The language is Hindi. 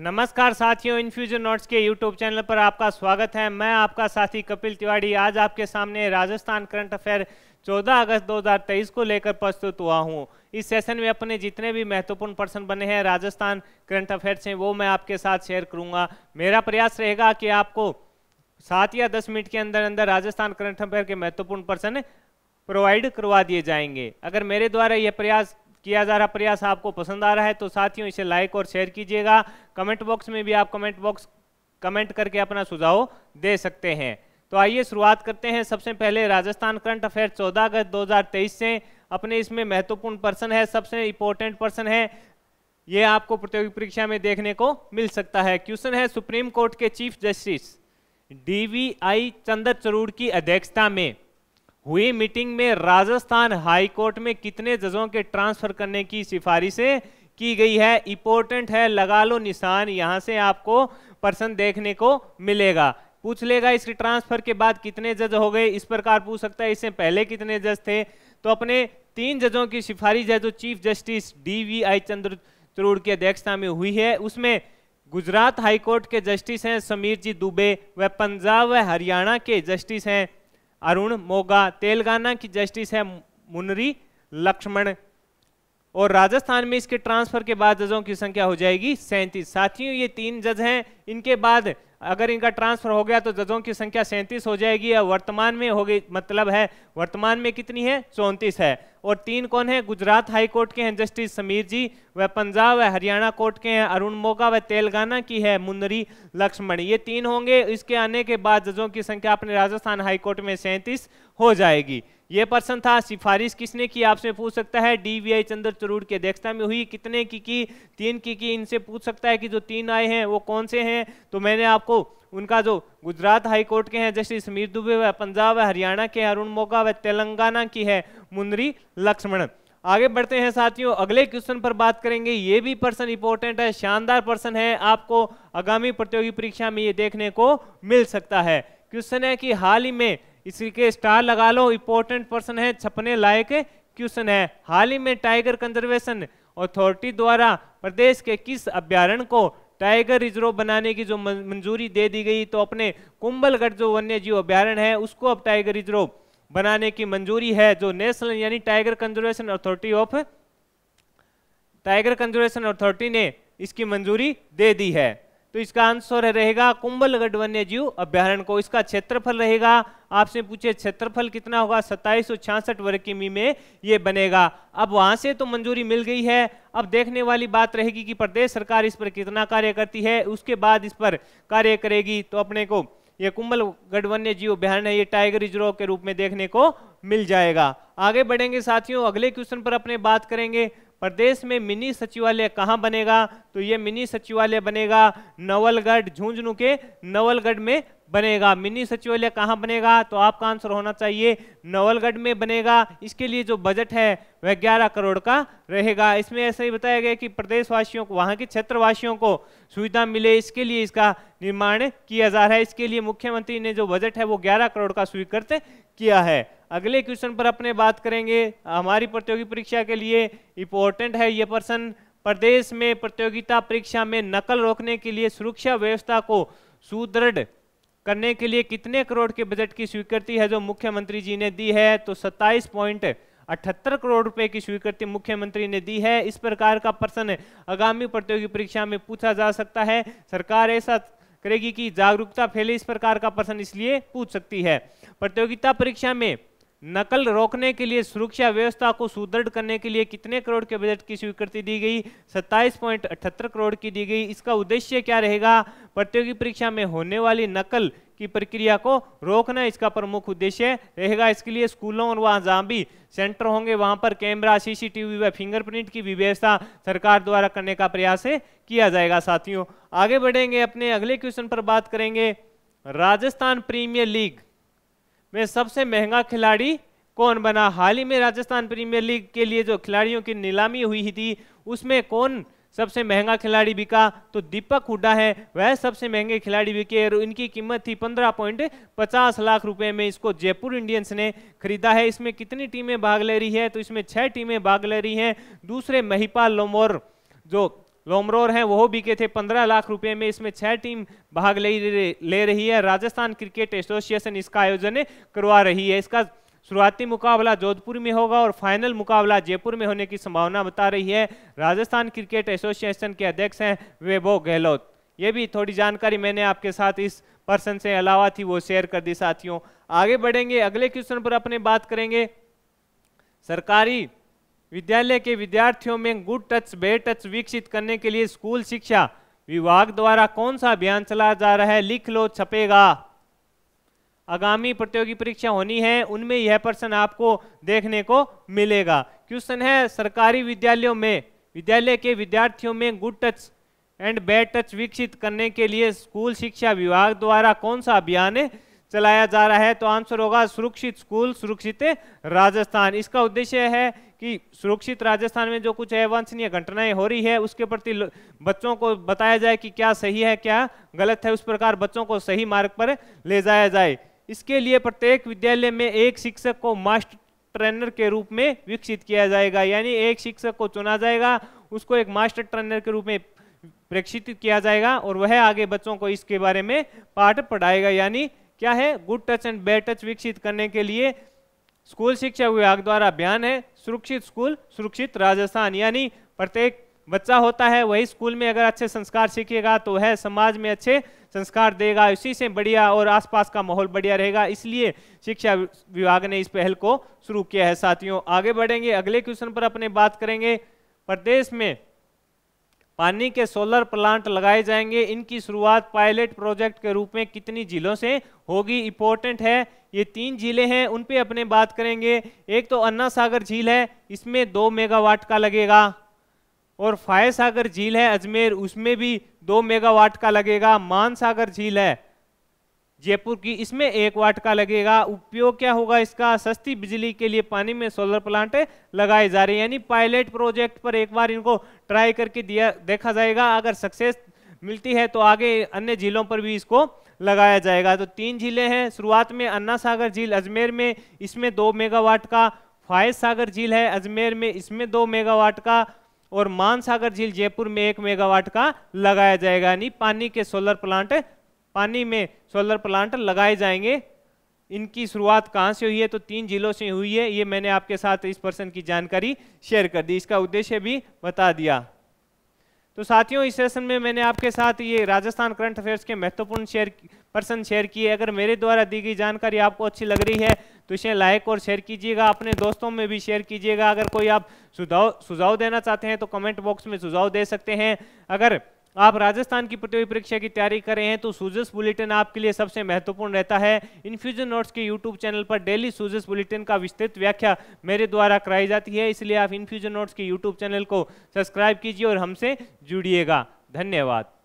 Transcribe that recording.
नमस्कार साथियों इन्फ्यूजन नोट्स के यूट्यूब चैनल पर आपका स्वागत है मैं आपका साथी कपिल तिवाड़ी आज आपके सामने राजस्थान करंट अफेयर 14 अगस्त 2023 को लेकर प्रस्तुत हुआ हूं इस सेशन में अपने जितने भी महत्वपूर्ण पर्सन बने हैं राजस्थान करंट अफेयर से वो मैं आपके साथ शेयर करूंगा मेरा प्रयास रहेगा कि आपको सात या दस मिनट के अंदर अंदर राजस्थान करंट अफेयर के महत्वपूर्ण पर्सन प्रोवाइड करवा दिए जाएंगे अगर मेरे द्वारा यह प्रयास किया जा रहा प्रयास आपको पसंद आ रहा है तो साथियों इसे लाइक और शेयर कीजिएगा कमेंट बॉक्स में भी आप कमेंट बॉक्स कमेंट करके अपना सुझाव दे सकते हैं तो आइए शुरुआत करते हैं सबसे पहले राजस्थान करंट अफेयर 14 अगस्त 2023 से अपने इसमें महत्वपूर्ण पर्सन है सबसे इंपॉर्टेंट पर्सन है ये आपको प्रतियोगी परीक्षा में देखने को मिल सकता है क्वेश्चन है सुप्रीम कोर्ट के चीफ जस्टिस डीवीआई चंद्रचूड़ की अध्यक्षता में हुई मीटिंग में राजस्थान हाईकोर्ट में कितने जजों के ट्रांसफर करने की सिफारिशें की गई है इंपोर्टेंट है लगा लो निशान यहां से आपको पर्सन देखने को मिलेगा पूछ लेगा इसके ट्रांसफर के बाद कितने जज हो गए इस प्रकार पूछ सकता है इससे पहले कितने जज थे तो अपने तीन जजों की सिफारिश है जो Chief Justice D V I Chandrachud की अध्यक्षता में हुई है उसमें गुजरात हाईकोर्ट के जस्टिस हैं समीर जी दुबे व पंजाब व हरियाणा के जस्टिस हैं अरुण मोगा तेलंगाना की जस्टिस है मुनरी लक्ष्मण और राजस्थान में इसके ट्रांसफर के बाद जजों की संख्या हो जाएगी सैंतीस साथियों ये तीन जज हैं इनके बाद अगर इनका ट्रांसफर हो गया तो जजों की संख्या सैंतीस हो जाएगी या वर्तमान में हो गई मतलब है वर्तमान में कितनी है चौंतीस है और तीन कौन है गुजरात हाई कोर्ट के हैं जस्टिस समीर जी वह पंजाब व हरियाणा कोर्ट के हैं अरुण मोगा व तेलंगाना की है मुन्नरी लक्ष्मण ये तीन होंगे इसके आने के बाद जजों की संख्या अपने राजस्थान हाईकोर्ट में सैंतीस हो जाएगी ये प्रश्न था सिफारिश किसने की आपसे पूछ सकता है डी वी आई चंद्र चरूर की अध्यक्षता में हुई कितने की की तीन की की इनसे पूछ सकता है कि जो तीन आए हैं वो कौन से हैं तो मैंने आपको उनका जो गुजरात हाई कोर्ट के हैं जस्टिस समीर दुबे व पंजाब व हरियाणा के अरुण मोगा व तेलंगाना की है मुन्द्री लक्ष्मण आगे बढ़ते हैं साथियों अगले क्वेश्चन पर बात करेंगे ये भी पर्सन इंपॉर्टेंट है शानदार पर्सन है आपको आगामी प्रतियोगी परीक्षा में ये देखने को मिल सकता है क्वेश्चन है कि हाल ही में इसी के स्टार लगा लो इंपॉर्टेंट पर्सन है छपने लायक क्वेश्चन है हाल ही में टाइगर कंजर्वेशन अथॉरिटी द्वारा प्रदेश के किस अभ्यारण को टाइगर रिजर्व बनाने की जो मंजूरी दे दी गई तो अपने कुंभलगढ़ जो वन्य जीव अभ्यारण है उसको अब टाइगर रिजर्व बनाने की मंजूरी है जो नेशनल यानी Tiger Conservation Authority of Tiger Conservation Authority ने इसकी मंजूरी दे दी है तो इसका आंसर रहेगा कुंभलगढ़ वन्य जीव अभ्यारण को इसका क्षेत्रफल रहेगा आपसे पूछे क्षेत्रफल कितना होगा सत्ताईस वर्ग किमी में ये बनेगा अब वहां से तो मंजूरी मिल गई है अब देखने वाली बात रहेगी कि प्रदेश सरकार इस पर कितना कार्य करती है उसके बाद इस पर कार्य करेगी तो अपने को ये कुंभलगढ़ वन्य जीव अभ्यारण है ये टाइगर रिजर्व के रूप में देखने को मिल जाएगा आगे बढ़ेंगे साथियों अगले क्वेश्चन पर अपने बात करेंगे प्रदेश में मिनी सचिवालय कहाँ बनेगा तो ये मिनी सचिवालय बनेगा नवलगढ़ झुंझुनू के नवलगढ़ में बनेगा मिनी सचिवालय कहाँ बनेगा तो आपका आंसर होना चाहिए नवलगढ़ में बनेगा इसके लिए जो बजट है वह ग्यारह करोड़ का रहेगा इसमें ऐसा ही बताया गया कि प्रदेशवासियों को वहाँ के क्षेत्रवासियों को सुविधा मिले इसके लिए इसका निर्माण किया जा रहा है इसके लिए मुख्यमंत्री ने जो बजट है वो ग्यारह करोड़ का स्वीकृत किया है अगले क्वेश्चन पर अपने बात करेंगे हमारी प्रतियोगी परीक्षा के लिए इम्पोर्टेंट है ये प्रश्न प्रदेश में प्रतियोगिता परीक्षा में नकल रोकने के लिए सुरक्षा व्यवस्था को सुदृढ़ करने के लिए कितने करोड़ के बजट की स्वीकृति है जो मुख्यमंत्री जी ने दी है तो सत्ताईस पॉइंट अठहत्तर करोड़ रुपए की स्वीकृति मुख्यमंत्री ने दी है इस प्रकार का प्रश्न आगामी प्रतियोगी परीक्षा में पूछा जा सकता है सरकार ऐसा करेगी कि जागरूकता फैले इस प्रकार का प्रश्न इसलिए पूछ सकती है प्रतियोगिता परीक्षा में नकल रोकने के लिए सुरक्षा व्यवस्था को सुदृढ़ करने के लिए कितने करोड़ के बजट की स्वीकृति दी गई 27.78 करोड़ की दी गई इसका उद्देश्य क्या रहेगा प्रतियोगी परीक्षा में होने वाली नकल की प्रक्रिया को रोकना इसका प्रमुख उद्देश्य रहेगा इसके लिए स्कूलों और वहाँ जहां भी सेंटर होंगे वहां पर कैमरा सीसीटीवी व फिंगरप्रिंट की भी व्यवस्था सरकार द्वारा करने का प्रयास किया जाएगा साथियों आगे बढ़ेंगे अपने अगले क्वेश्चन पर बात करेंगे राजस्थान प्रीमियर लीग में सबसे महंगा खिलाड़ी कौन बना हाल ही में राजस्थान प्रीमियर लीग के लिए जो खिलाड़ियों की नीलामी हुई ही थी उसमें कौन सबसे महंगा खिलाड़ी बिका तो दीपक हुडा है वह सबसे महंगे खिलाड़ी बिके और इनकी कीमत थी पंद्रह पॉइंट पचास लाख रुपए में इसको जयपुर इंडियंस ने खरीदा है इसमें कितनी टीमें भाग ले रही है तो इसमें छह टीमें भाग ले रही हैं दूसरे महिपाल लोमोर जो लोमरोर हैं वो बिके थे पंद्रह लाख रुपए में इसमें छह टीम भाग ले ले रही है राजस्थान क्रिकेट एसोसिएशन इसका आयोजन करवा रही है इसका शुरुआती मुकाबला जोधपुर में होगा और फाइनल मुकाबला जयपुर में होने की संभावना बता रही है राजस्थान क्रिकेट एसोसिएशन के अध्यक्ष हैं वैभव गहलोत ये भी थोड़ी जानकारी मैंने आपके साथ इस पर्सन से अलावा थी वो शेयर कर दी साथियों आगे बढ़ेंगे अगले क्वेश्चन पर अपने बात करेंगे सरकारी विद्यालय के विद्यार्थियों में गुड टच बेड टच विकसित करने के लिए स्कूल शिक्षा विभाग द्वारा कौन सा अभियान चलाया जा रहा है लिख लो छपेगा आगामी प्रतियोगी परीक्षा होनी है उनमें यह प्रश्न आपको देखने को मिलेगा क्वेश्चन है सरकारी विद्यालयों में विद्यालय के विद्यार्थियों में good touch and bad touch विकसित करने के लिए स्कूल शिक्षा विभाग द्वारा कौन सा अभियान चलाया जा रहा है तो आंसर होगा सुरक्षित स्कूल सुरक्षित राजस्थान इसका उद्देश्य है कि सुरक्षित राजस्थान में जो कुछ अवांछनीय घटनाएं हो रही है उसके प्रति बच्चों को बताया जाए कि क्या सही है क्या गलत है उस प्रकार बच्चों को सही मार्ग पर ले जाया जाए इसके लिए प्रत्येक विद्यालय में एक शिक्षक को मास्टर ट्रेनर के रूप में विकसित किया जाएगा यानी एक शिक्षक को चुना जाएगा उसको एक मास्टर ट्रेनर के रूप में प्रेक्षित किया जाएगा और वह आगे बच्चों को इसके बारे में पाठ पढ़ाएगा यानी क्या है good touch and bad touch विकसित करने के लिए स्कूल शिक्षा विभाग द्वारा अभियान है सुरक्षित स्कूल सुरक्षित राजस्थान यानी प्रत्येक बच्चा होता है वही स्कूल में अगर अच्छे संस्कार सीखेगा तो वह समाज में अच्छे संस्कार देगा उसी से बढ़िया और आसपास का माहौल बढ़िया रहेगा इसलिए शिक्षा विभाग ने इस पहल को शुरू किया है साथियों आगे बढ़ेंगे अगले क्वेश्चन पर अपने बात करेंगे प्रदेश में पानी के सोलर प्लांट लगाए जाएंगे इनकी शुरुआत पायलट प्रोजेक्ट के रूप में कितनी जिलों से होगी इंपॉर्टेंट है ये तीन जिले हैं उन पे अपने बात करेंगे एक तो अन्ना सागर झील है इसमें दो मेगावाट का लगेगा और फाय सागर झील है अजमेर उसमें भी दो मेगावाट का लगेगा मानसागर झील है जयपुर की इसमें एक वाट का लगेगा उपयोग क्या होगा इसका सस्ती बिजली के लिए पानी में सोलर प्लांट लगाए जा रहे हैं यानी पायलट प्रोजेक्ट पर एक बार इनको ट्राई करके दिया देखा जाएगा अगर सक्सेस मिलती है तो आगे अन्य जिलों पर भी इसको लगाया जाएगा तो तीन जिले हैं शुरुआत में अन्ना सागर झील अजमेर में इसमें दो मेगावाट का फायज सागर झील है अजमेर में इसमें दो मेगावाट का और मानसागर झील जयपुर में एक मेगावाट का लगाया जाएगा यानी पानी के सोलर प्लांट पानी में सोलर प्लांट लगाए जाएंगे इनकी शुरुआत कहाँ से हुई है तो तीन जिलों से हुई है ये मैंने आपके साथ इस पर्सन की जानकारी शेयर कर दी इसका उद्देश्य भी बता दिया तो साथियों इस सेशन में मैंने आपके साथ ये राजस्थान करंट अफेयर्स के महत्वपूर्ण शेयर पर्सन शेयर किए अगर मेरे द्वारा दी गई जानकारी आपको अच्छी लग रही है तो इसे लाइक और शेयर कीजिएगा अपने दोस्तों में भी शेयर कीजिएगा अगर कोई आप सुझाव सुझाव देना चाहते हैं तो कमेंट बॉक्स में सुझाव दे सकते हैं अगर तो आप राजस्थान की प्रतियोगी परीक्षा की तैयारी कर रहे हैं तो सूजस बुलेटिन आपके लिए सबसे महत्वपूर्ण रहता है इन्फ्यूजन नोट्स के यूट्यूब चैनल पर डेली सूजस बुलेटिन का विस्तृत व्याख्या मेरे द्वारा कराई जाती है इसलिए आप इन्फ्यूजन नोट्स के यूट्यूब चैनल को सब्सक्राइब कीजिए और हमसे जुड़िएगा धन्यवाद